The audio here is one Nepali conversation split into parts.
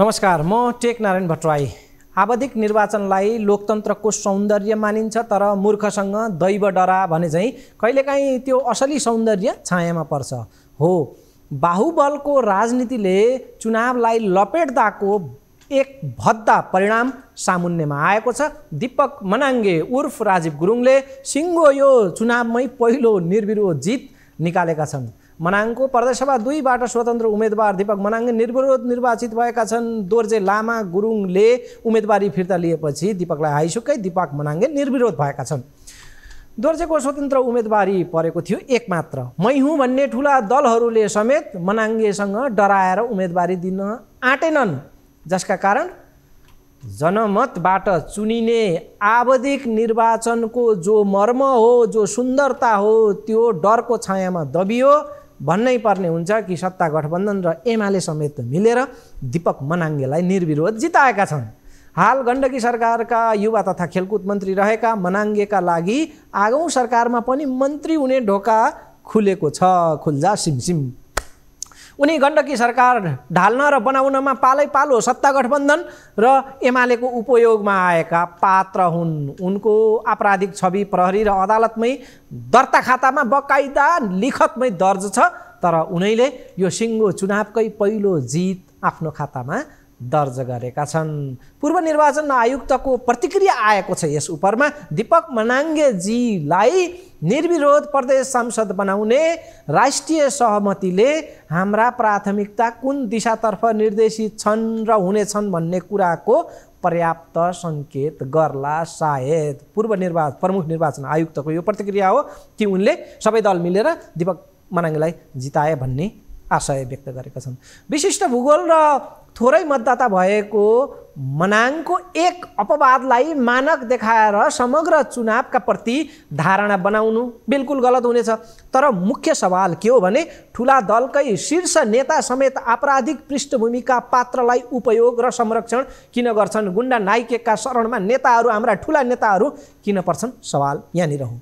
नमस्कार म टेक नारायण भट्टराई आवधिक निर्वाचनलाई लोकतन्त्रको सौन्दर्य मानिन्छ तर मूर्खसँग दैव डरा भने चाहिँ कहिलेकाहीँ त्यो असली सौन्दर्य छायामा पर्छ हो बाहुबलको राजनीतिले चुनावलाई लपेट्दाको एक भद्दा परिणाम सामुन्नेमा आएको छ दीपक मनाङ्गे उर्फ राजीव गुरुङले सिङ्गो यो चुनावमै पहिलो निर्विरोध जित निकालेका छन् मनाङको प्रदेशसभा दुईबाट स्वतन्त्र उम्मेदवार दिपक मनाङ निर्विरोध निर्वाचित भएका छन् दोर्जे लामा गुरुङले उम्मेदवारी फिर्ता लिएपछि दिपकलाई हाइसुकै दिपक मनाङ्गे निर्विरोध भएका छन् दोर्जेको स्वतन्त्र उम्मेदवारी परेको थियो एकमात्र मै हुँ भन्ने ठुला दलहरूले समेत मनाङ्गेसँग डराएर उम्मेदवारी दिन आँटेनन् जसका कारण जनमतबाट चुनिने आवधिक निर्वाचनको जो मर्म हो जो सुन्दरता हो त्यो डरको छायामा दबियो भन्नै पर्ने हुन्छ कि सत्ता गठबन्धन र एमाले समेत मिलेर दिपक मनाङ्गेलाई निर्विरोध जिताएका छन् हाल गण्डकी सरकारका युवा तथा खेलकुद मन्त्री रहेका मनाङ्गेका लागि आगौँ सरकारमा पनि मन्त्री हुने ढोका खुलेको छ खुल्जा सिमसिम उनी गण्डकी सरकार ढाल्न र बनाउनमा पालै पालो सत्ता गठबन्धन र एमालेको उपयोगमा आएका पात्र हुन् उनको आपराधिक छवि प्रहरी र अदालतमै दर्ता खातामा बकाइदा लिखतमै दर्ज छ तर उनैले यो सिङ्गो चुनावकै पहिलो जित आफ्नो खातामा दर्ज गरेका छन् पूर्व निर्वाचन आयुक्तको प्रतिक्रिया आएको छ यस उपरमा दिपक मनाङ्गेजीलाई निर्विरोध प्रदेश सांसद बनाउने राष्ट्रिय सहमतिले हाम्रा प्राथमिकता कुन दिशातर्फ निर्देशित छन् र हुनेछन् भन्ने कुराको पर्याप्त सङ्केत गर्ला सायद पूर्व निर्वा प्रमुख निर्वाचन आयुक्तको यो प्रतिक्रिया हो कि उनले सबै दल मिलेर दिपक मनाङ्गेलाई जिताए भन्ने आशय व्यक्त गरेका छन् विशिष्ट भूगोल र थोरै मतदाता भएको मनाङको एक अपवादलाई मानक देखाएर समग्र चुनावका प्रति धारणा बनाउनु बिल्कुल गलत हुनेछ तर मुख्य सवाल के हो भने ठुला दलकै शीर्ष नेता समेत आपराधिक पृष्ठभूमिका पात्रलाई उपयोग र संरक्षण किन गर्छन् गुन्डा नाइकेका शरणमा नेताहरू हाम्रा ठुला नेताहरू किन पर्छन् सवाल यहाँनिर हुन्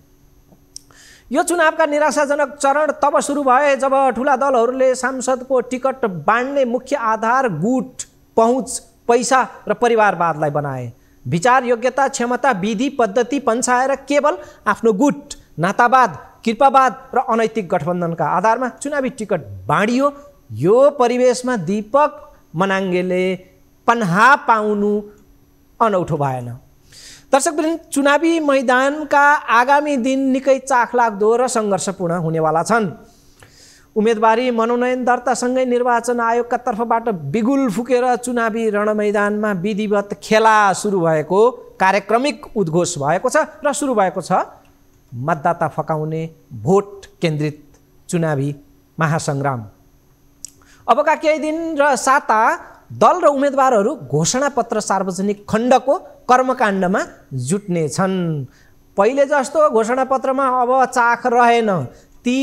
यो चुनावका निराशाजनक चरण तब सुरु भए जब ठुला दलहरूले सांसदको टिकट बाँड्ने मुख्य आधार गुट पहुँच पैसा र परिवारवादलाई बनाए विचार योग्यता क्षमता विधि पद्धति पन्छाएर केवल आफ्नो गुट नातावाद कृपावाद र अनैतिक गठबन्धनका आधारमा चुनावी टिकट बाँडियो यो परिवेशमा दिपक मनाङ्गेले पन्हा पाउनु अनौठो भएन दर्शकवृन्द चुनावी मैदानका आगामी दिन निकै चाखलाग्दो र सङ्घर्षपूर्ण हुनेवाला छन् उम्मेदवारी मनोनयन दर्तासँगै निर्वाचन आयोगका तर्फबाट बिगुल फुकेर चुनावी रणमैदानमा विधिवत खेला सुरु भएको कार्यक्रमिक उद्घोष भएको छ र सुरु भएको छ मतदाता फकाउने भोट केन्द्रित चुनावी महासङ्ग्राम अबका केही दिन र साता दल र उम्मेदवारहरू घोषणापत्र सार्वजनिक खण्डको कर्मकाण्डमा जुट्ने छन् पहिले जस्तो घोषणापत्रमा अब चाख रहेन ती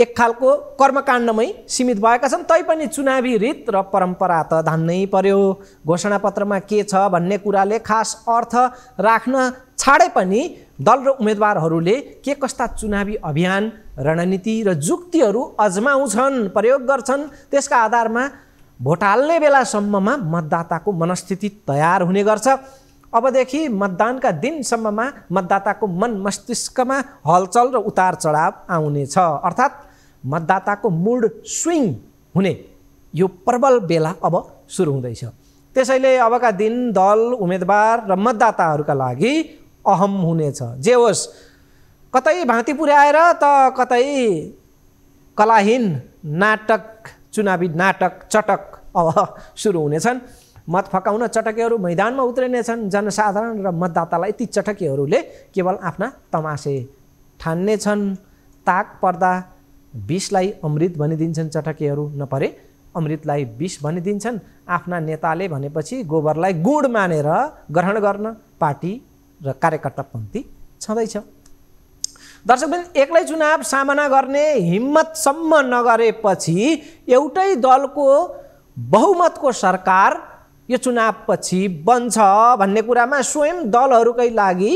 एक खालको कर्मकाण्डमै सीमित भएका छन् तैपनि चुनावी रित र परम्परा त धान्नै पर्यो घोषणापत्रमा के छ भन्ने कुराले खास अर्थ राख्न छाडे पनि दल र उम्मेदवारहरूले के कस्ता चुनावी अभियान रणनीति र जुक्तिहरू अजमाउँछन् प्रयोग गर्छन् त्यसका आधारमा भोट हाल्ने बेलासम्ममा मतदाताको मनस्थिति तयार हुने गर्छ अबदेखि मतदानका दिनसम्ममा मतदाताको मन मस्तिष्कमा हलचल र उतार चढाव आउनेछ अर्थात् मतदाताको मुड स्विङ हुने यो प्रबल बेला अब सुरु हुँदैछ त्यसैले अबका दिन दल उम्मेदवार र मतदाताहरूका लागि अहम हुनेछ जे होस् कतै भाँति पुर्याएर त कतै कलाहीन नाटक चुनावी नाटक चटक अब सुरु हुनेछन् मत फकाउन चटकेहरू मैदानमा उत्रिनेछन् जनसाधारण र मतदातालाई ती चटकेहरूले केवल आफ्ना तमासे ठान्नेछन् ताक पर्दा विषलाई अमृत भनिदिन्छन् चटकेहरू नपरे अमृतलाई विष भनिदिन्छन् आफ्ना नेताले भनेपछि गोबरलाई गुड मानेर ग्रहण गर्न पार्टी र कार्यकर्ता पङ्क्ति छँदैछ दर्शकबिन एक्लै चुनाव सामना गर्ने हिम्मतसम्म नगरेपछि एउटै दलको बहुमतको सरकार यो चुनावपछि बन्छ भन्ने कुरामा स्वयं दलहरूकै लागि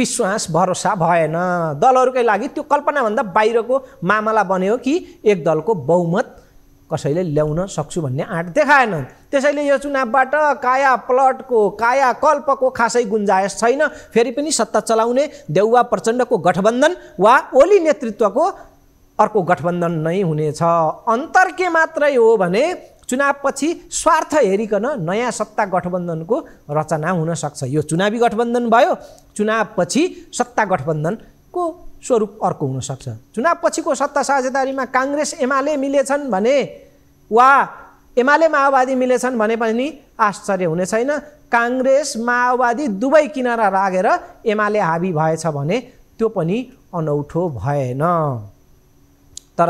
विश्वास भरोसा भएन दलहरूकै लागि त्यो कल्पनाभन्दा बाहिरको मामला बन्यो कि एक दलको बहुमत कसैले ल्याउन सक्छु भन्ने आँट देखाएनन् त्यसैले यो चुनावबाट काया प्लटको काया कल्पको खासै गुन्जायस छैन फेरि पनि सत्ता चलाउने देउवा प्रचण्डको गठबन्धन वा ओली नेतृत्वको अर्को गठबन्धन नै हुनेछ अन्तर के मात्रै हो भने चुनावपछि स्वार्थ हेरिकन नयाँ सत्ता गठबन्धनको रचना हुनसक्छ यो चुनावी गठबन्धन भयो चुनावपछि सत्ता गठबन्धनको स्वरूप अर्को हुनसक्छ चुनावपछिको सत्ता साझेदारीमा काङ्ग्रेस एमाले मिलेछन् भने वा एमाले माओवादी मिलेछन् भने पनि आश्चर्य हुने छैन काङ्ग्रेस माओवादी दुवै किनारा राखेर एमाले हाबी भएछ भने त्यो पनि अनौठो भएन तर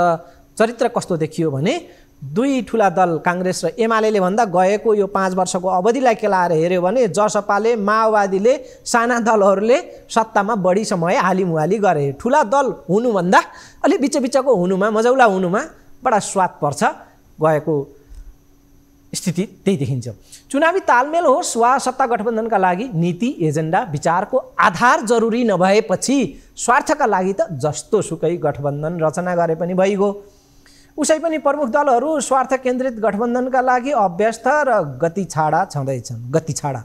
चरित्र कस्तो देखियो भने दुई ठुला दल काङ्ग्रेस र एमाले भन्दा गएको यो पाँच वर्षको अवधिलाई केलाएर हेऱ्यो भने जसपाले माओवादीले साना दलहरूले सत्तामा बढी समय हालिमुहाली गरे ठुला दल हुनुभन्दा अलि बिचबिचको हुनुमा मजौला हुनुमा बडा स्वाद पर्छ गएको स्थिति त्यही देखिन्छ चुनावी तालमेल होस् वा सत्ता गठबन्धनका लागि नीति एजेन्डा विचारको आधार जरुरी नभएपछि स्वार्थका लागि त जस्तो सुकै गठबन्धन रचना गरे पनि भइगयो उसै पनि प्रमुख दलहरू स्वार्थ केन्द्रित गठबन्धनका लागि अभ्यस्त र गति छाडा छँदैछन् गति छाडा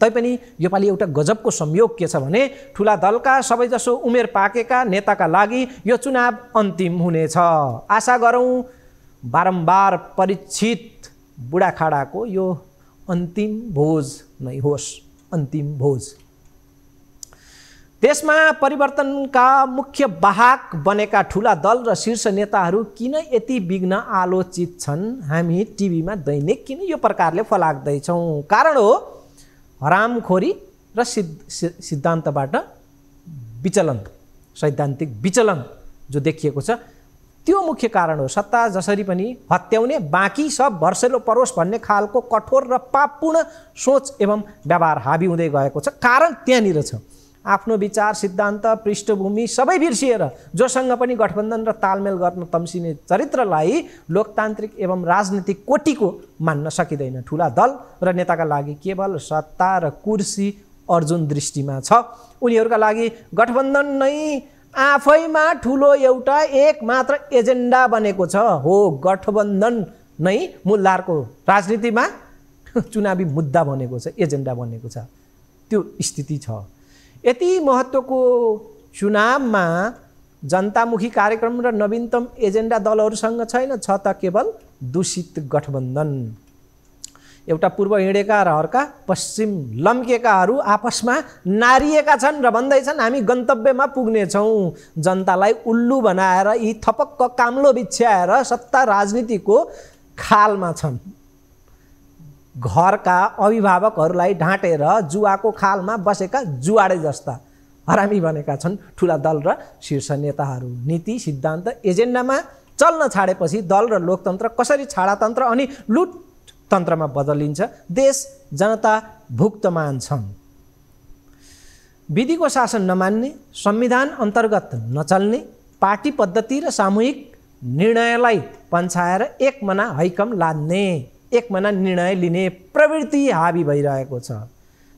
तैपनि योपालि एउटा गजबको संयोग के छ भने ठुला दलका सबैजसो उमेर पाकेका नेताका लागि यो चुनाव अन्तिम हुनेछ आशा गरौँ बारम्बार परीक्षित बुढाखाडाको यो अन्तिम भोज नै होस् अन्तिम भोज त्यसमा परिवर्तनका मुख्य वाहक बनेका ठुला दल र शीर्ष नेताहरू किन यति विघ्न आलोचित छन् हामी टिभीमा दैनिक किन यो प्रकारले फलाग्दैछौँ कारण हो हरामखोरी र सिद्ध सिद्धान्तबाट विचलन सैद्धान्तिक विचलन जो देखिएको छ त्यो मुख्य कारण हो सत्ता जसरी पनि हत्याउने बाँकी सब भर्सेलो परोस् भन्ने खालको कठोर र पापपूर्ण सोच एवं व्यवहार हाबी हुँदै गएको छ कारण त्यहाँनिर छ आफ्नो विचार सिद्धान्त पृष्ठभूमि सबै बिर्सिएर जोसँग पनि गठबन्धन र तालमेल गर्न तम्सिने चरित्रलाई लोकतान्त्रिक एवं राजनीतिक कोटिको मान्न सकिँदैन ठुला दल र नेताका लागि केवल सत्ता र कुर्सी अर्जुन दृष्टिमा छ उनीहरूका लागि गठबन्धन नै आफैमा ठुलो एउटा एक मात्र एजेन्डा बनेको छ हो गठबन्धन नै मुल्लारको राजनीतिमा चुनावी मुद्दा बनेको छ एजेन्डा बनेको छ त्यो स्थिति छ यति महत्त्वको चुनावमा जनतामुखी कार्यक्रम र नवीनतम एजेन्डा दलहरूसँग छैन छ त केवल दूषित गठबन्धन एउटा पूर्व हिँडेका र अर्का पश्चिम लम्किएकाहरू आपसमा नारिएका छन् र भन्दैछन् हामी गन्तव्यमा पुग्नेछौँ जनतालाई उल्लु बनाएर यी थपक्क काम्लो बिछ्याएर सत्ता राजनीतिको खालमा छन् घरका अभिभावकहरूलाई ढाँटेर जुवाको खालमा बसेका जुवाडे जस्ता हरामी बनेका छन् ठुला दल र शीर्ष नेताहरू नीति सिद्धान्त एजेन्डामा चल्न छाडेपछि दल र लोकतन्त्र कसरी छाडातन्त्र अनि लुट तन्त्रमा बदलिन्छ देश जनता भुक्तमान छन् विधिको शासन नमान्ने संविधान अन्तर्गत नचल्ने पार्टी पद्धति र सामूहिक निर्णयलाई पन्छाएर एक मना हैकम लाद्ने एक मना निर्णय लिने प्रवृत्ति हावी भइरहेको छ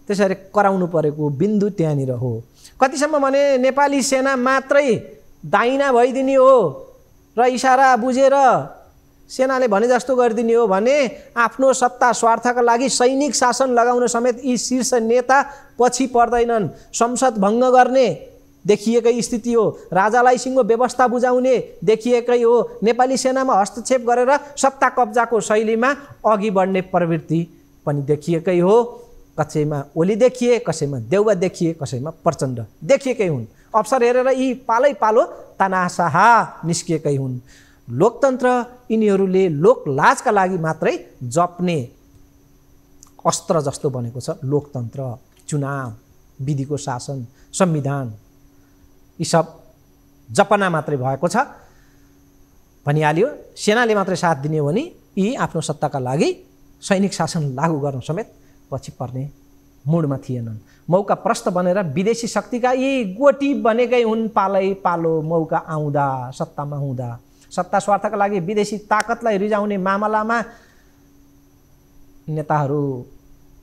त्यसरी कराउनु परेको बिन्दु त्यहाँनिर हो कतिसम्म भने नेपाली सेना मात्रै दाइना भइदिने हो र इसारा बुझेर सेनाले भने जस्तो गरिदिने हो भने आफ्नो सत्ता स्वार्थका लागि सैनिक शासन लगाउन समेत यी शीर्ष नेता पछि पर्दैनन् संसद भङ्ग गर्ने देखिएकै स्थिति हो राजालाई सिङ्गो व्यवस्था बुझाउने देखिएकै हो नेपाली सेनामा हस्तक्षेप गरेर सत्ता कब्जाको शैलीमा अघि बढ्ने प्रवृत्ति पनि देखिएकै हो कसैमा ओली देखिए कसैमा देउवा देखिए कसैमा प्रचण्ड देखिएकै हुन् अवसर हेरेर यी पालै पालो तनासाहा निस्किएकै हुन् लोकतन्त्र यिनीहरूले लोकलाजका लागि मात्रै जप्ने अस्त्र जस्तो बनेको छ लोकतन्त्र चुनाव विधिको शासन संविधान यी सब जपना मात्रै भएको छ भनिहाल्यो सेनाले मात्रै साथ दिने हो भने यी आफ्नो सत्ताका लागि सैनिक शासन लागू गर्न समेत पछि पर्ने मुडमा थिएनन् मौका प्रस्त बनेर विदेशी शक्तिका यी गोटी बनेकै हुन् पालै पालो मौका आउँदा सत्तामा हुँदा सत्ता स्वार्थका लागि विदेशी ताकतलाई रिजाउने मामलामा नेताहरू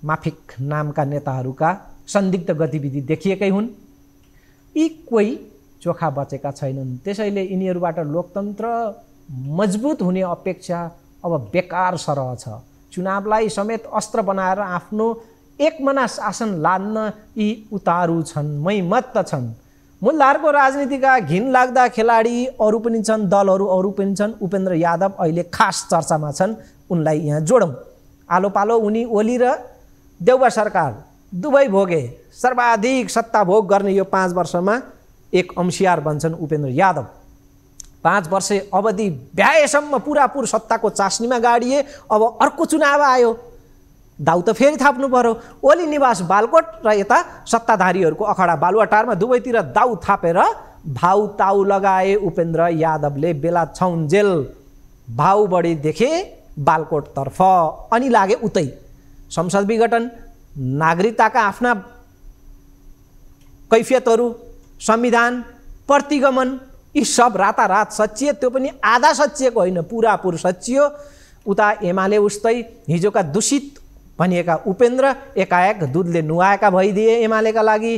माफिक नामका नेताहरूका सन्दिग्ध गतिविधि देखिएकै हुन् यी कोही चोखा बचेका छैनन् त्यसैले यिनीहरूबाट लोकतन्त्र मजबुत हुने अपेक्षा अब बेकार सरह छ चुनावलाई समेत अस्त्र बनाएर आफ्नो एकमना शासन लान्न यी उतारु छन् मैमत्त छन् मुल्लाहरूको राजनीतिका घिन लाग्दा खेलाडी अरू पनि छन् दलहरू अरू पनि छन् उपेन्द्र यादव अहिले खास चर्चामा छन् उनलाई यहाँ जोडौँ आलो पालो उनी ओली र देउवा सरकार दुवै भोगे सर्वाधिक सत्ता भोग गर्ने यो पाँच वर्षमा एक अंशियार बन्छन् उपेन्द्र यादव पाँच वर्ष अवधि ब्याएसम्म पुरापुर सत्ताको चास्नीमा गाडिए अब अर्को चुनाव आयो दाउ त फेरि थाप्नु पऱ्यो ओली निवास बालकोट र यता सत्ताधारीहरूको अखडा बालुवाटारमा दुवैतिर दाउ थापेर भाउ ताउ लगाए उपेन्द्र यादवले बेला छौन्जेल भाउ बढी देखे बालकोटतर्फ अनि लागे उतै संसद विघटन नागरिकताका आफ्ना कैफियतहरू संविधान प्रतिगमन यी सब रातारात सचिए त्यो पनि आधा सचिएको होइन पुरापुर सचियो उता एमाले उस्तै हिजोका दूषित भनिएका उपेन्द्र एकाएक दुधले नुहाएका भइदिए एमालेका लागि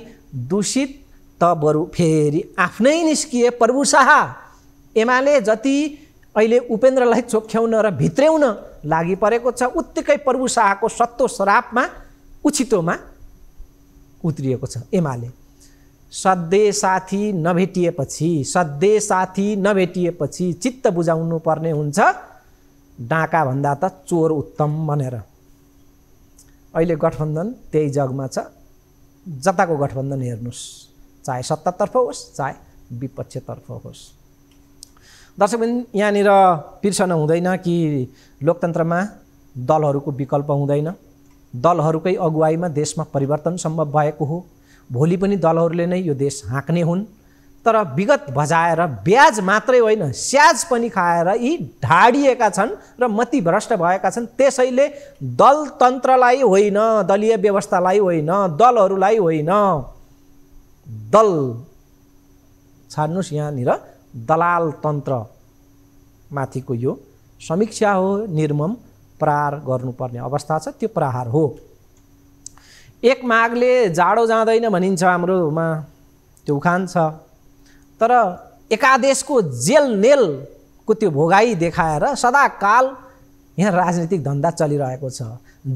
दूषित त बरु फेरि आफ्नै निस्किए प्रभु शाह एमाले जति अहिले उपेन्द्रलाई चोख्याउन र भित्र्याउन लागि परेको छ उत्तिकै प्रभु शाहको सत्तो श्रापमा उछितोमा उत्रिएको छ एमाले सधे साथी नभेटिएपछि सधे साथी नभेटिएपछि चित्त बुझाउनु पर्ने हुन्छ डाँकाभन्दा त चोर उत्तम भनेर अहिले गठबन्धन त्यही जगमा छ जताको गठबन्धन हेर्नुहोस् चाहे सत्तातर्फ होस् चाहे विपक्षतर्फ होस् दर्शकबिन यहाँनिर पिर्सन हुँदैन कि लोकतन्त्रमा दलहरूको विकल्प हुँदैन दलहरूकै अगुवाईमा देशमा परिवर्तन सम्भव भएको हो भोलि पनि दलहरूले नै यो देश हाँक्ने हुन् तर विगत भजाएर ब्याज मात्रै होइन स्याज पनि खाएर यी ढाडिएका छन् र मति भ्रष्ट भएका छन् त्यसैले दलतन्त्रलाई होइन दलीय व्यवस्थालाई होइन दलहरूलाई होइन दल छान्नुहोस् यहाँनिर दलाल तन्त्र माथिको यो समीक्षा हो निर्मम प्रहार गर्नुपर्ने अवस्था छ त्यो प्रहार हो एक माघले जाडो जाँदैन भनिन्छ हाम्रोमा त्यो उखान छ तर एकादेशको जेलनेलको त्यो भोगाई देखाएर सदाकाल यहाँ राजनीतिक धन्दा चलिरहेको छ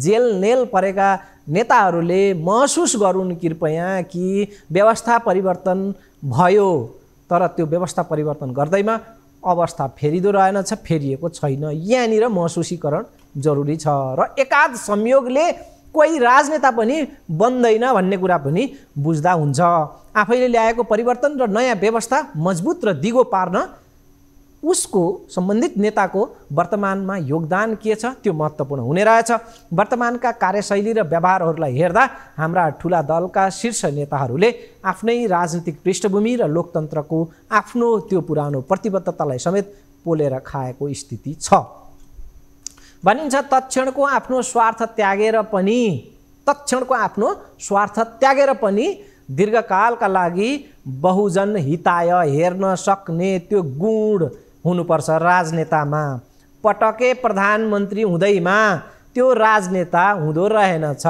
जेलनेल परेका नेताहरूले महसुस गरून् कृपया कि व्यवस्था परिवर्तन भयो तर त्यो व्यवस्था परिवर्तन गर्दैमा अवस्था फेरिँदो रहेनछ फेरिएको छैन यहाँनिर महसुसीकरण जरुरी छ र एकाध संयोगले कोही राजनेता पनि बन्दैन भन्ने कुरा पनि बुझ्दा हुन्छ आफैले ल्याएको परिवर्तन र नयाँ व्यवस्था मजबुत र दिगो पार्न उसको सम्बन्धित नेताको वर्तमानमा योगदान के छ त्यो महत्त्वपूर्ण हुने रहेछ वर्तमानका कार्यशैली र व्यवहारहरूलाई हेर्दा हाम्रा ठुला दलका शीर्ष नेताहरूले आफ्नै राजनीतिक पृष्ठभूमि र लोकतन्त्रको आफ्नो त्यो पुरानो प्रतिबद्धतालाई समेत पोलेर खाएको स्थिति छ भनिन्छ तक्षणको आफ्नो स्वार्थ त्यागेर पनि तक्षणको आफ्नो स्वार्थ त्यागेर पनि दीर्घकालका लागि बहुजन हिताय हेर्न सक्ने त्यो गुण हुनुपर्छ राजनेतामा पटके प्रधानमन्त्री हुँदैमा त्यो राजनेता हुँदो रहेनछ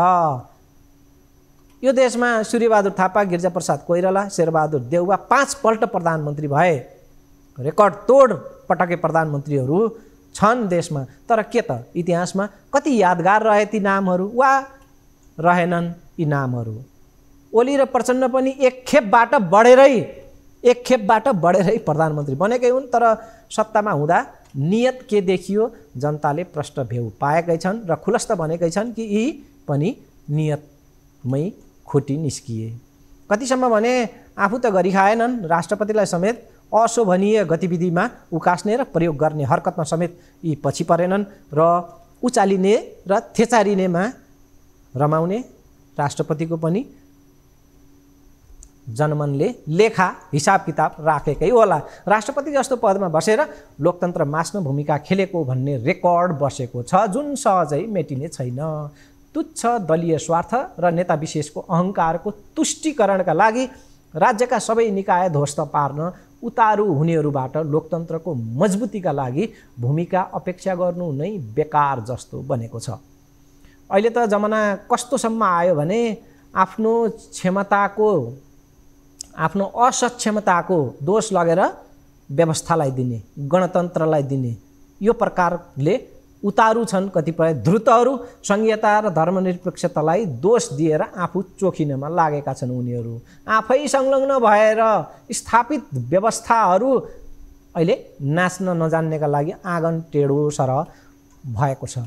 यो देशमा सूर्यबहादुर थापा गिर्जाप्रसाद कोइराला शेरबहादुर देउवा पाँचपल्ट प्रधानमन्त्री भए रेकर्ड तोड पटके प्रधानमन्त्रीहरू छन् देशमा तर के त इतिहासमा कति यादगार रहे ती नामहरू वा रहेनन् यी नामहरू ओली र प्रचण्ड पनि एक खेपबाट बढेरै एक खेपबाट बढेरै प्रधानमन्त्री बनेकै हुन् तर सत्तामा हुँदा नियत के देखियो जनताले प्रष्ट भेउ पाएकै छन् र खुलस्त भनेकै छन् कि यी पनि नियतमै खोटी निस्किए कतिसम्म भने आफू त गरिखाएनन् खाएनन् राष्ट्रपतिलाई समेत अशोभनीय गतिविधिमा उकास्ने र प्रयोग गर्ने हरकतमा समेत यी पछि परेनन् र उचालिने र थेचारिनेमा रमाउने राष्ट्रपतिको पनि जनमनले लेखा हिसाब किताब राखेकै होला राष्ट्रपति जस्तो पदमा बसेर लोकतन्त्र मास्न भूमिका खेलेको भन्ने रेकर्ड बसेको छ जुन सहजै मेटिने छैन तुच्छ दलीय स्वार्थ र नेता विशेषको अहङ्कारको तुष्टिकरणका लागि राज्यका सबै निकाय ध्वस्त पार्न उतारु हुनेहरूबाट लोकतन्त्रको मजबुतीका लागि भूमिका अपेक्षा गर्नु नै बेकार जस्तो बनेको छ अहिले त जमाना कस्तोसम्म आयो भने आफ्नो क्षमताको आफ्नो असक्षमताको दोष लगेर व्यवस्थालाई दिने गणतन्त्रलाई दिने यो प्रकारले उतारु छन् कतिपय ध्रुतहरू सङ्घीयता र धर्मनिरपेक्षतालाई दोष दिएर आफू चोखिनमा लागेका छन् उनीहरू आफै संलग्न भएर स्थापित व्यवस्थाहरू अहिले नाच्न नजान्नेका लागि आँगन टेढो सर भएको छ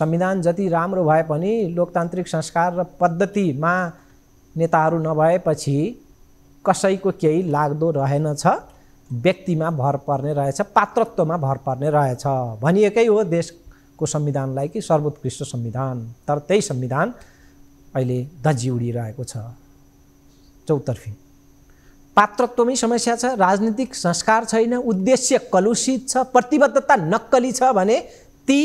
संविधान जति राम्रो भए पनि लोकतान्त्रिक संस्कार र पद्धतिमा नेताहरू नभएपछि कसैको केही लाग्दो रहेनछ व्यक्तिमा भर पर्ने रहेछ पात्रत्वमा भर पर्ने रहेछ भनिएकै हो देश को संविधानलाई कि सर्वोत्कृष्ट संविधान तर त्यही संविधान अहिले दजी उडिरहेको छ चौतर्फी पात्रत्वमै समस्या छ राजनीतिक संस्कार छैन उद्देश्य कलुषित छ प्रतिबद्धता नक्कली छ भने ती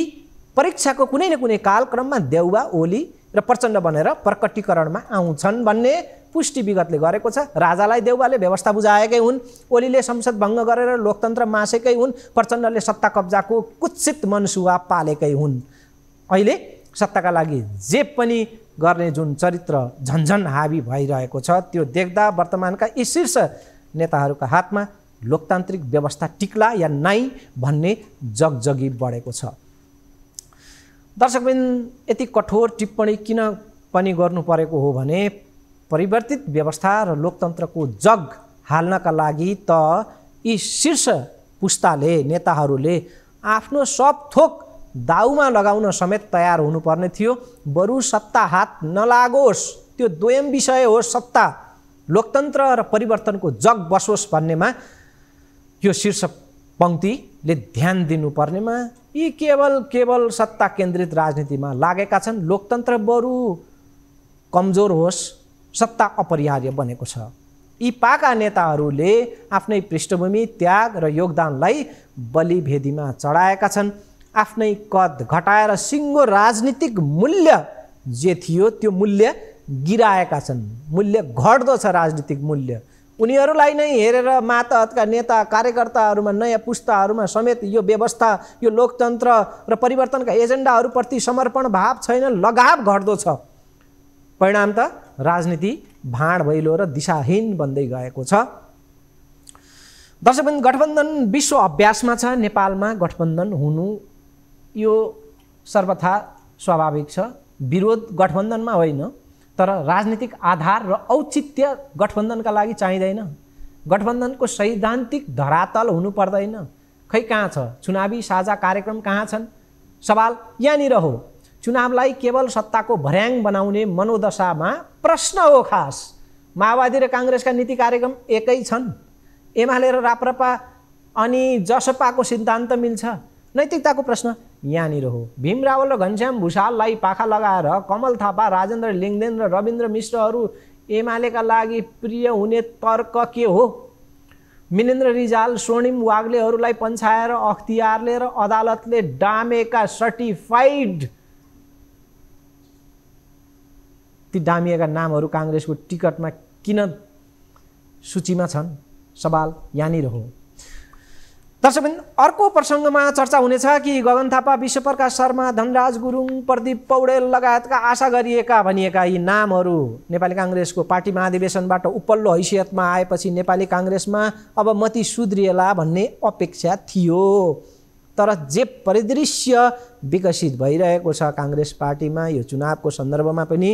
परीक्षाको कुनै न कुनै कालक्रममा देउवा ओली र प्रचण्ड बनेर प्रकटीकरणमा आउँछन् भन्ने पुष्टि विगतले गरेको छ राजालाई देउवाले व्यवस्था बुझाएकै हुन् ओलीले संसद भङ्ग गरेर लोकतन्त्र मासेकै हुन् प्रचण्डले सत्ता कब्जाको कुत्सित मनसुवा पालेकै हुन् अहिले सत्ताका लागि जे पनि गर्ने जुन चरित्र झन्झन हावी भइरहेको छ त्यो देख्दा वर्तमानका यी शीर्ष नेताहरूका हातमा लोकतान्त्रिक व्यवस्था टिक्ला या नाइ भन्ने जगजगी बढेको छ दर्शकबिन यति कठोर टिप्पणी किन पनि गर्नु परेको हो भने परिवर्तित व्यवस्था र लोकतन्त्रको जग हाल्नका लागि त यी शीर्ष पुस्ताले नेताहरूले आफ्नो सब थोक दाउमा लगाउन समेत तयार हुनुपर्ने थियो बरु सत्ता हात नलागोस् त्यो द्वयम विषय हो सत्ता लोकतन्त्र र परिवर्तनको जग बसोस् भन्नेमा यो शीर्ष पङ्क्तिले ध्यान दिनुपर्नेमा यी केवल केवल सत्ता केन्द्रित राजनीतिमा लागेका छन् लोकतन्त्र बरु कमजोर होस् सत्ता अपरिहार्य बनेको छ यी पाका नेताहरूले आफ्नै पृष्ठभूमि त्याग र योगदानलाई बलिभेदीमा चढाएका छन् आफ्नै कद घटाएर सिङ्गो राजनीतिक मूल्य जे थियो त्यो मूल्य गिराएका छन् मूल्य घट्दो छ राजनीतिक मूल्य उनीहरूलाई नै हेरेर मातहतका नेता कार्यकर्ताहरूमा नयाँ पुस्ताहरूमा समेत यो व्यवस्था यो लोकतन्त्र र परिवर्तनका एजेन्डाहरूप्रति समर्पण भाव छैन लगाव घट्दो छ परिणाम त राजनीति भाँड भैलो र दिशाहीन बन्दै गएको छ दर्शकबिन गठबन्धन विश्व अभ्यासमा छ नेपालमा गठबन्धन हुनु यो सर्वथा स्वाभाविक छ विरोध गठबन्धनमा होइन तर राजनीतिक आधार र औचित्य गठबन्धनका लागि चाहिँदैन गठबन्धनको सैद्धान्तिक धरातल हुनु पर्दैन खै कहाँ छ चुनावी साझा कार्यक्रम कहाँ छन् सवाल यहाँनिर हो चुनावलाई केवल सत्ताको भर्याङ बनाउने मनोदशामा प्रश्न हो खास माओवादी र काङ्ग्रेसका नीति कार्यक्रम एकै छन् एमाले र राप्रपा अनि जसपाको सिद्धान्त मिल्छ नैतिकताको प्रश्न यहाँनिर हो भीम रावल र घनश्याम भूषाललाई पाखा लगाएर कमल थापा राजेन्द्र लिङ्गदेन र रविन्द्र मिश्रहरू एमालेका लागि प्रिय हुने तर्क के हो मिनेन्द्र रिजाल स्वर्णिम वाग्लेहरूलाई पन्छाएर अख्तियारले र अदालतले डामेका सर्टिफाइड ती दामिएका नामहरू काङ्ग्रेसको टिकटमा किन सूचीमा छन् सवाल यहाँनिर हो दर्शकबिन अर्को प्रसङ्गमा चर्चा हुनेछ कि गगन थापा विश्वप्रकाश शर्मा धनराज गुरुङ प्रदीप पौडेल लगायतका आशा गरिएका भनिएका यी नामहरू नेपाली काङ्ग्रेसको पार्टी महाधिवेशनबाट उपल्लो हैसियतमा आएपछि नेपाली काङ्ग्रेसमा अब मती सुध्रिएला भन्ने अपेक्षा थियो तर जे परिदृश्य विकसित भइरहेको छ काङ्ग्रेस पार्टीमा यो चुनावको सन्दर्भमा पनि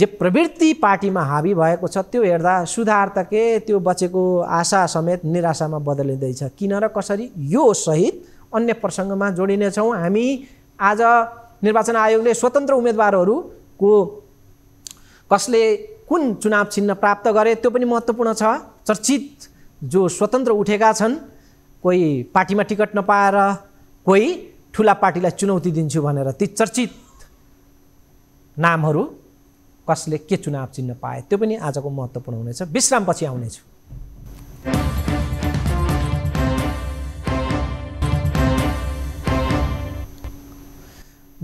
जे प्रवृत्ति पार्टीमा हाबी भएको छ त्यो हेर्दा सुधार त के त्यो बचेको आशा समेत निराशामा बदलिँदैछ किन र कसरी यो सहित अन्य प्रसङ्गमा जोडिनेछौँ हामी आज निर्वाचन आयोगले स्वतन्त्र उम्मेदवारहरूको कसले कुन चुनाव चिन्ह प्राप्त गरे त्यो पनि महत्त्वपूर्ण छ चर्चित जो स्वतन्त्र उठेका छन् कोही पार्टीमा टिकट नपाएर कोही ठुला पार्टीलाई चुनौती दिन्छु भनेर ती चर्चित नामहरू कसले के चुनाव चिन्ह पाए त्यो पनि आजको महत्त्वपूर्ण हुनेछ विश्रामपछि आउनेछु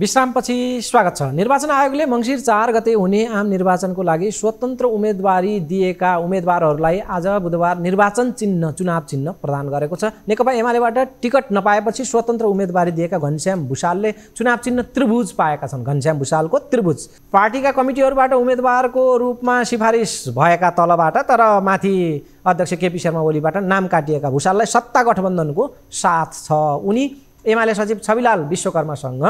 विश्रामपछि स्वागत छ निर्वाचन आयोगले मङ्सिर चार गते हुने आम निर्वाचनको लागि स्वतन्त्र उम्मेदवारी दिएका उम्मेदवारहरूलाई आज बुधबार निर्वाचन चिन्ह चुनाव चिन्ह प्रदान गरेको छ नेकपा एमालेबाट टिकट नपाएपछि स्वतन्त्र उम्मेदवारी दिएका घनश्याम भूषालले चुनाव चिन्ह त्रिभुज पाएका छन् घनश्याम भूषालको त्रिभुज पार्टीका कमिटीहरूबाट उम्मेदवारको रूपमा सिफारिस भएका तलबाट तर माथि अध्यक्ष केपी शर्मा ओलीबाट नाम काटिएका भूषाललाई सत्ता गठबन्धनको साथ छ उनी एमाले सचिव छविलाल विश्वकर्मासँग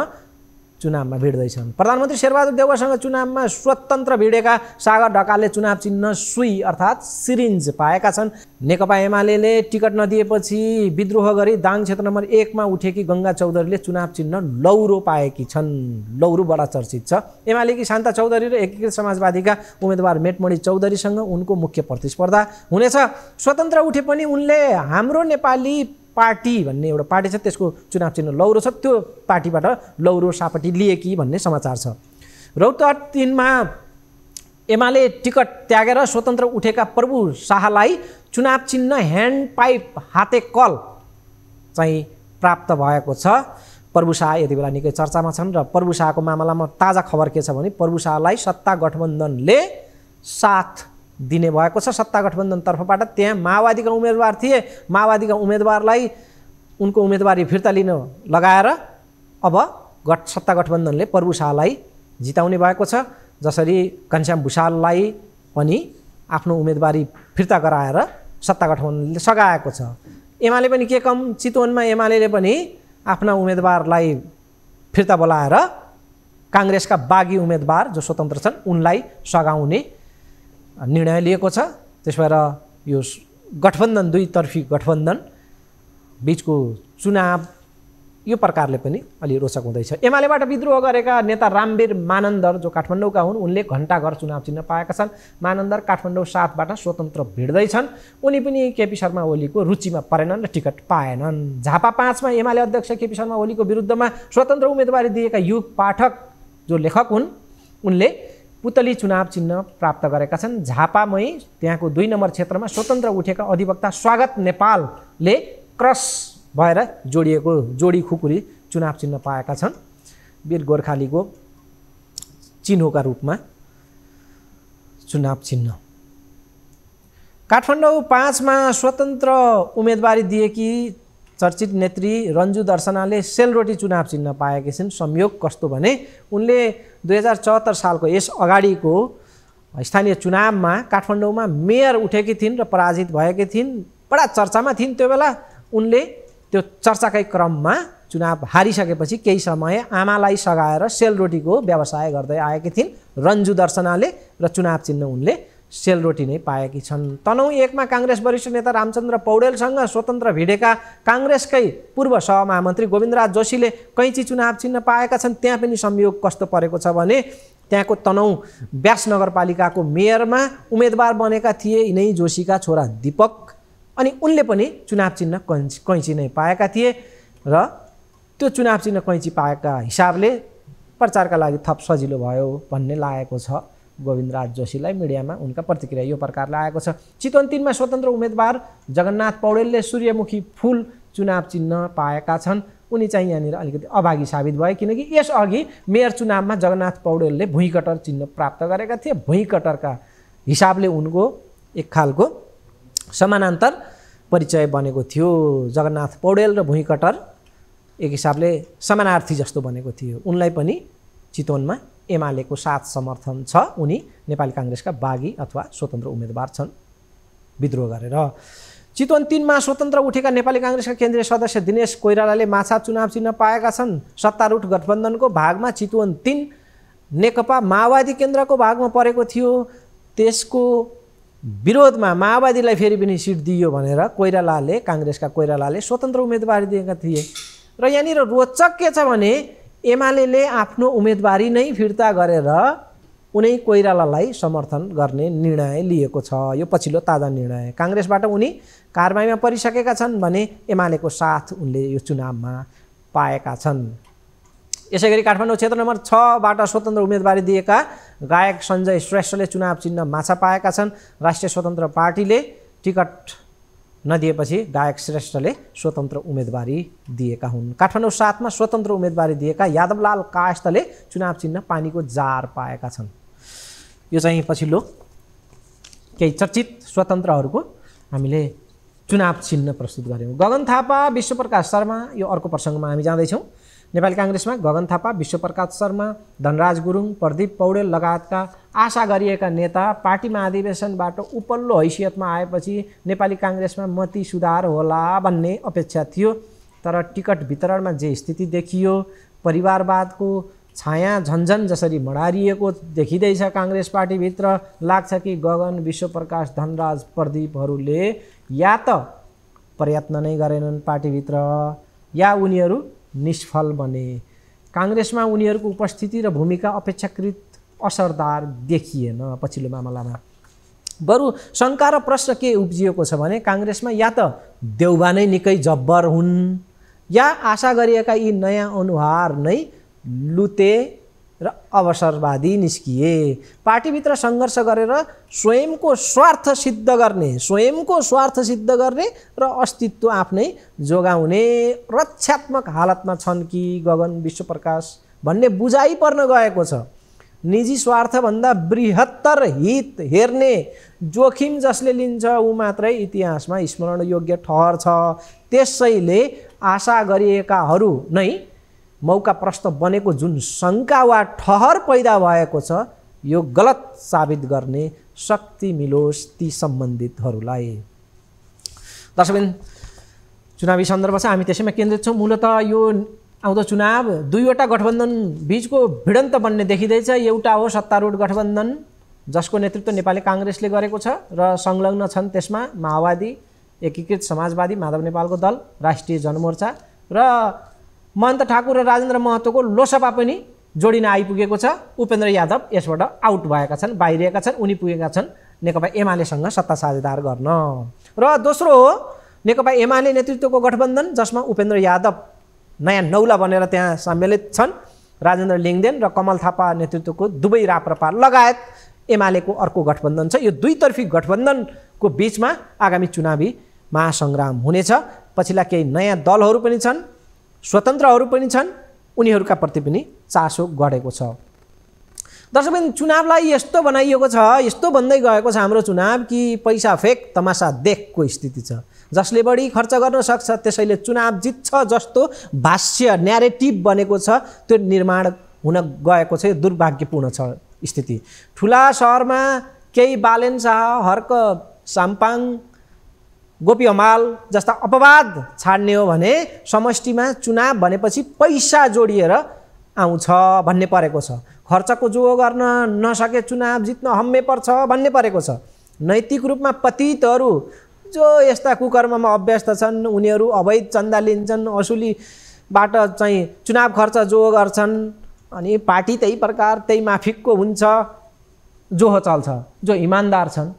चुनावमा भिड्दैछन् प्रधानमन्त्री शेरबहादुर देवसँग चुनावमा स्वतन्त्र भिडेका सागर ढकालले चुनाव चिन्ह सुई अर्थात् सिरिन्ज पाएका छन् नेकपा एमाले टिकट नदिएपछि विद्रोह गरी दाङ क्षेत्र नम्बर एकमा उठेकी गङ्गा चौधरीले चुनाव चिन्ह लौरो पाएकी छन् लौरो बडा चर्चित छ एमालेकी शान्ता चौधरी र एकीकृत समाजवादीका उम्मेदवार मेटमणि चौधरीसँग उनको मुख्य प्रतिस्पर्धा हुनेछ स्वतन्त्र उठे पनि उनले हाम्रो नेपाली पार्टी भन्ने एउटा पार्टी छ त्यसको चुनाव चिन्ह लौरो छ त्यो पार्टीबाट लौरो लिए लिएकी भन्ने समाचार छ रौतहट तिनमा एमाले टिकट त्यागेर स्वतन्त्र उठेका प्रभु शाहलाई चुनाव चिन्ह ह्यान्ड पाइप हाते कल चाहिँ प्राप्त भएको छ प्रभु शाह यति बेला निकै चर्चामा छन् र प्रभु शाहको मामलामा ताजा खबर के छ भने प्रभु शाहलाई सत्ता गठबन्धनले साथ दिने भएको छ सत्ता गठबन्धन तर्फबाट त्यहाँ माओवादीका उम्मेदवार थिए माओवादीका उम्मेदवारलाई उनको उम्मेदवारी फिर्ता लिन लगाएर अब गठ सत्ता गठबन्धनले प्रभु शाहलाई जिताउने भएको छ जसरी घनश्याम भूषाललाई पनि आफ्नो उम्मेदवारी फिर्ता गराएर सत्ता गठबन्धनले सघाएको छ एमाले पनि के कम चितवनमा एमाले पनि आफ्ना उम्मेदवारलाई फिर्ता बोलाएर काङ्ग्रेसका बागी उम्मेदवार जो स्वतन्त्र छन् उनलाई सघाउने निर्णय लिएको छ त्यस भएर यो गठबन्धन दुईतर्फी गठबन्धन बिचको चुनाव यो प्रकारले पनि अलि रोचक हुँदैछ एमालेबाट विद्रोह गरेका नेता रामवीर मानन्दर जो काठमाडौँका हुन् उनले घन्टाघर चुनाव चिन्ह पाएका छन् मानन्दर काठमाडौँ साथबाट स्वतन्त्र भिड्दैछन् उनी पनि केपी शर्मा ओलीको रुचिमा परेनन् र टिकट पाएनन् झापा पाँचमा एमाले अध्यक्ष केपी शर्मा ओलीको विरुद्धमा स्वतन्त्र उम्मेदवारी दिएका युग पाठक जो लेखक हुन् उनले पुतली चुनाव चिन्ह प्राप्त गरेका छन् झापामै त्यहाँको दुई नम्बर क्षेत्रमा स्वतन्त्र उठेका अधिवक्ता स्वागत नेपालले क्रस भएर जोडिएको जोडी खुकुरी चुनाव चिन्ह पाएका छन् वीर गोर्खालीको चिन्होका रूपमा चुनाव चिन्ह काठमाडौँ पाँचमा स्वतन्त्र उम्मेदवारी दिएकी चर्चित नेत्री रन्जु दर्शनाले सेलरोटी चुनाव चिन्ह पाएकी छिन् संयोग कस्तो भने उनले दुई हजार चौहत्तर सालको यस अगाडिको स्थानीय चुनावमा काठमाडौँमा मेयर उठेकी थिइन् र पराजित भएकी थिइन् बडा चर्चामा थिइन् त्यो बेला उनले त्यो चर्चाकै क्रममा चुनाव हारिसकेपछि केही समय आमालाई सघाएर सेलरोटीको व्यवसाय गर्दै आएकी थिइन् रन्जु दर्शनाले र चुनाव चिन्ह उनले सेलरोटी नै पाएकी छन् तनहुँ एकमा काङ्ग्रेस वरिष्ठ नेता रामचन्द्र पौडेलसँग स्वतन्त्र भिडेका काङ्ग्रेसकै पूर्व सहमहामन्त्री गोविन्दराज जोशीले कैँची चुनाव चिन्ह पाएका छन् त्यहाँ पनि संयोग कस्तो परेको छ भने त्यहाँको तनहुँ व्यास नगरपालिकाको मेयरमा उम्मेदवार बनेका थिए यिनै जोशीका छोरा दीपक अनि उनले पनि चुनाव चिन्ह कैँची कैँची नै पाएका थिए र त्यो चुनाव चिन्ह कैँची पाएका हिसाबले प्रचारका लागि थप सजिलो भयो भन्ने लागेको छ गोविन्दराज जोशीलाई मिडियामा उनका प्रतिक्रिया यो प्रकारले आएको छ चितवन तिनमा स्वतन्त्र उम्मेदवार जगन्नाथ पौडेलले सूर्यमुखी फुल चुनाव चिन्ह पाएका छन् उनी चाहिँ यहाँनिर अलिकति अभागी साबित भए किनकि यसअघि मेयर चुनावमा जगन्नाथ पौडेलले भुइँकटर चिन्ह प्राप्त गरेका थिए भुइँकटरका हिसाबले उनको एक खालको समानान्तर परिचय बनेको थियो जगन्नाथ पौडेल र भुइँकटर एक हिसाबले समानार्थी जस्तो बनेको थियो उनलाई पनि चितवनमा एमालेको साथ समर्थन छ उनी नेपाली काङ्ग्रेसका बागी अथवा स्वतन्त्र उम्मेदवार छन् विद्रोह गरेर चितवन तिनमा स्वतन्त्र उठेका नेपाली काङ्ग्रेसका केन्द्रीय सदस्य दिनेश कोइरालाले माछा चुनाव चिन्ह पाएका छन् सत्तारूढ गठबन्धनको भागमा चितवन तिन नेकपा माओवादी केन्द्रको भागमा परेको थियो त्यसको विरोधमा माओवादीलाई फेरि पनि सिट दियो भनेर कोइरालाले काङ्ग्रेसका कोइरालाले स्वतन्त्र उम्मेदवारी दिएका थिए र यहाँनिर रोचक के छ भने एमाले आफ्नो उम्मेदवारी नै फिर्ता गरेर उनै कोइरालालाई समर्थन गर्ने निर्णय लिएको छ यो पछिल्लो ताजा निर्णय काङ्ग्रेसबाट उनी कारवाहीमा परिसकेका छन् भने एमालेको साथ उनले यो चुनावमा पाएका छन् यसै गरी काठमाडौँ क्षेत्र नम्बर छबाट स्वतन्त्र उम्मेदवारी दिएका गायक सञ्जय श्रेष्ठले चुनाव चिन्ह माछा पाएका छन् राष्ट्रिय स्वतन्त्र पार्टीले टिकट नदिएपछि गायक श्रेष्ठले स्वतन्त्र उम्मेदवारी दिएका हुन् काठमाडौँ सातमा स्वतन्त्र उम्मेदवारी दिएका यादवलाल कायस्थले चुनाव चिन्ह पानीको जार पाएका छन् यो चाहिँ पछिल्लो केही चर्चित स्वतन्त्रहरूको हामीले चुनाव चिन्ह प्रस्तुत गऱ्यौँ गगन थापा विश्वप्रकाश शर्मा यो अर्को प्रसङ्गमा हामी जाँदैछौँ नेपाली काङ्ग्रेसमा गगन थापा विश्वप्रकाश शर्मा धनराज गुरुङ प्रदीप पौडेल लगायतका आशा गरिएका नेता पार्टी महाधिवेशनबाट उपल्लो हैसियतमा आएपछि नेपाली काङ्ग्रेसमा मती सुधार होला भन्ने अपेक्षा थियो तर टिकट वितरणमा जे स्थिति देखियो परिवारवादको छाया झन्झन जसरी मडारिएको देखिँदैछ काङ्ग्रेस पार्टीभित्र लाग्छ कि गगन विश्वप्रकाश धनराज प्रदीपहरूले या त प्रयत्न नै गरेनन् पार्टीभित्र या उनीहरू निष्फल बने काङ्ग्रेसमा उनीहरूको उपस्थिति र भूमिका अपेक्षाकृत असरदार देखिएन पछिल्लो मामलामा बरु शङ्का र प्रश्न के उब्जिएको छ भने काङ्ग्रेसमा या त देउबा नै निकै जब्बर हुन् या आशा गरिएका यी नयाँ अनुहार नै लुते र अवसरवादी निस्किए पार्टीभित्र सङ्घर्ष गरेर स्वयंको स्वार्थ सिद्ध गर्ने स्वयंको स्वार्थ सिद्ध गर्ने र अस्तित्व आफ्नै जोगाउने रक्षात्मक हालतमा छन् कि गगन विश्वप्रकाश भन्ने बुझाइ पर्न गएको छ निजी स्वार्थभन्दा बृहत्तर हित हेर्ने जोखिम जसले लिन्छ ऊ मात्रै इतिहासमा स्मरण योग्य ठहर छ त्यसैले आशा गरिएकाहरू नै मौका प्रश्न बनेको जुन शङ्का वा ठहर पैदा भएको छ यो गलत साबित गर्ने शक्ति मिलोस् ती सम्बन्धितहरूलाई दर्शकबिन चुनावी सन्दर्भ चाहिँ हामी त्यसैमा केन्द्रित छौँ मूलत यो आउँदो चुनाव दुईवटा गठबन्धन बिचको भिडन्त बन्ने देखिँदैछ एउटा हो सत्तारूढ गठबन्धन जसको नेतृत्व नेपाली काङ्ग्रेसले गरेको छ र संलग्न छन् त्यसमा माओवादी एकीकृत समाजवादी माधव नेपालको दल राष्ट्रिय जनमोर्चा र महन्त ठाकुर र राजेन्द्र महतोको लोसपा पनि जोडिन आइपुगेको छ उपेन्द्र यादव यसबाट आउट भएका छन् बाहिरिएका छन् उनी पुगेका छन् नेकपा एमालेसँग सत्ता साझेदार गर्न र दोस्रो हो नेकपा एमाले नेतृत्वको गठबन्धन जसमा उपेन्द्र यादव नयाँ नौला बनेर त्यहाँ सम्मिलित छन् राजेन्द्र लिङदेन र कमल थापा नेतृत्वको दुवै राप्रपा लगायत एमालेको अर्को गठबन्धन छ यो दुईतर्फी गठबन्धनको बिचमा आगामी चुनावी महासङ्ग्राम हुनेछ पछिल्ला केही नयाँ दलहरू पनि छन् स्वतन्त्रहरू पनि छन् उनीहरूका प्रति पनि चासो गरेको छ दर्शकबिन चुनावलाई यस्तो बनाइएको छ यस्तो भन्दै गएको छ हाम्रो चुनाव कि पैसा फेक तमासा देखको स्थिति छ जसले बढी खर्च गर्न सक्छ त्यसैले चुनाव जित्छ जस्तो भाष्य न्यारेटिभ बनेको छ त्यो निर्माण हुन गएको छ यो दुर्भाग्यपूर्ण छ स्थिति ठुला सहरमा केही बालेन शाह हर्क साम्पाङ गोपी हमाल जस्ता अपवाद छाड्ने हो भने समष्टिमा चुनाव भनेपछि पैसा जोडिएर आउँछ भन्ने परेको छ खर्चको जो गर्न नसके चुनाव जित्न हम्मे पर्छ भन्ने परेको छ नैतिक रूपमा पतितहरू जो यस्ता कुकर्ममा अभ्यस्त छन् उनीहरू अवैध चन्दा लिन्छन् असुलीबाट चाहिँ चुनाव खर्च जो गर्छन् अनि पार्टी त्यही प्रकार त्यही माफिकको हुन्छ जो चल्छ जो इमान्दार छन्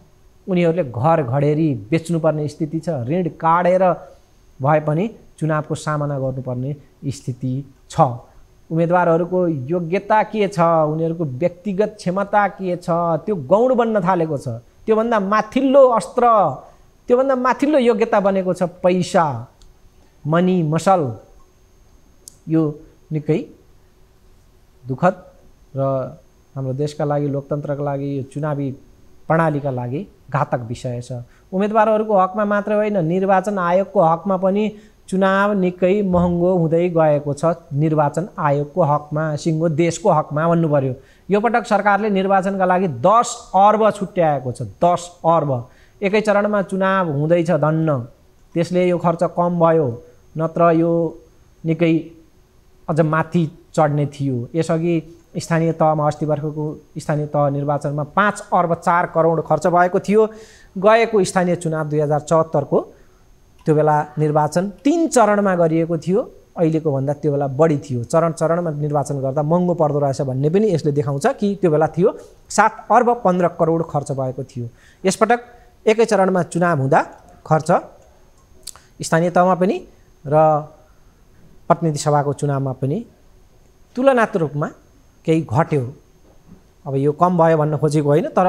उनीहरूले घर घडेरी बेच्नुपर्ने स्थिति छ ऋण काडेर भए पनि चुनावको सामना गर्नुपर्ने स्थिति छ उम्मेदवारहरूको योग्यता के छ उनीहरूको व्यक्तिगत क्षमता के छ त्यो गौण बन्न थालेको छ त्योभन्दा माथिल्लो अस्त्र त्योभन्दा माथिल्लो योग्यता बनेको छ पैसा मनी मसल यो निकै दुःखद र हाम्रो देशका लागि लोकतन्त्रका लागि यो चुनावी प्रणालीका लागि घातक विषय छ उम्मेदवारहरूको हकमा मात्र होइन निर्वाचन आयोगको हकमा पनि चुनाव निकै महँगो हुँदै गएको छ निर्वाचन आयोगको हकमा सिङ्गो देशको हकमा भन्नु पऱ्यो यो पटक सरकारले निर्वाचनका लागि दस अर्ब छुट्याएको छ दस अर्ब एकै चरणमा चुनाव हुँदैछ धन्न त्यसले यो खर्च कम भयो नत्र यो निकै अझ माथि चढ्ने थियो यसअघि स्थानीय तहमा अस्ति वर्षको स्थानीय तह निर्वाचनमा पाँच अर्ब चार करोड खर्च भएको थियो गएको स्थानीय चुनाव दुई हजार चौहत्तरको त्यो बेला निर्वाचन तिन चरणमा गरिएको थियो अहिलेको भन्दा त्यो बेला बढी थियो चरण चरणमा निर्वाचन गर्दा महँगो पर्दो रहेछ भन्ने पनि यसले देखाउँछ कि त्यो बेला थियो सात अर्ब पन्ध्र करोड खर्च भएको थियो यसपटक एकै चरणमा चुनाव हुँदा खर्च स्थानीय तहमा पनि र प्रतिनिधि सभाको चुनावमा पनि तुलनात्मक रूपमा केही घट्यो अब यो कम भयो भन्न खोजेको होइन तर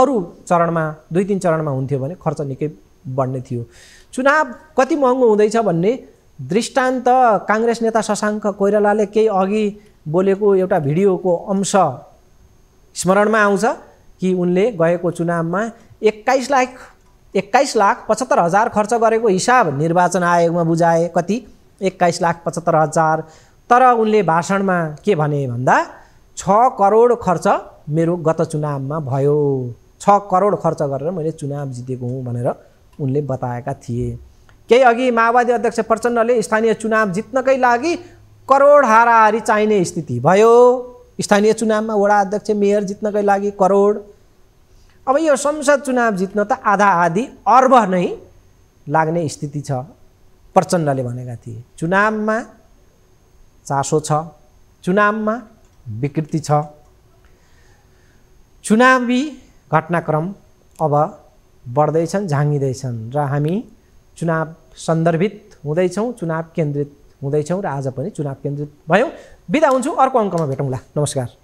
अरू चरणमा दुई तिन चरणमा हुन्थ्यो भने खर्च निकै बढ्ने थियो चुनाव कति महँगो हुँदैछ भन्ने दृष्टान्त काङ्ग्रेस नेता शशाङ्क कोइरालाले केही अघि बोलेको एउटा भिडियोको अंश स्मरणमा आउँछ कि उनले गएको चुनावमा एक्काइस लाख एक्काइस लाख पचहत्तर हजार खर्च गरेको हिसाब निर्वाचन आयोगमा बुझाए कति एक्काइस लाख पचहत्तर हजार तर उनले भाषणमा के भने भन्दा छ करोड खर्च मेरो गत चुनावमा भयो छ करोड खर्च गरेर मैले चुनाव जितेको हुँ भनेर उनले बताएका थिए केही अघि माओवादी अध्यक्ष प्रचण्डले स्थानीय चुनाव जित्नकै लागि करोड हाराहारी चाहिने स्थिति भयो स्थानीय चुनावमा वडा अध्यक्ष मेयर जित्नकै लागि करोड अब यो संसद चुनाव जित्न त आधा आधी अर्ब नै लाग्ने स्थिति छ प्रचण्डले भनेका थिए चुनावमा चासो छ चुनावमा विकृति छ चुनावी घटनाक्रम अब बढ्दैछन् झाँगिँदैछन् र हामी चुनाव सन्दर्भित हुँदैछौँ चुनाव केन्द्रित हुँदैछौँ र आज पनि चुनाव केन्द्रित भयौँ बिदा हुन्छु अर्को अङ्कमा भेटौँला नमस्कार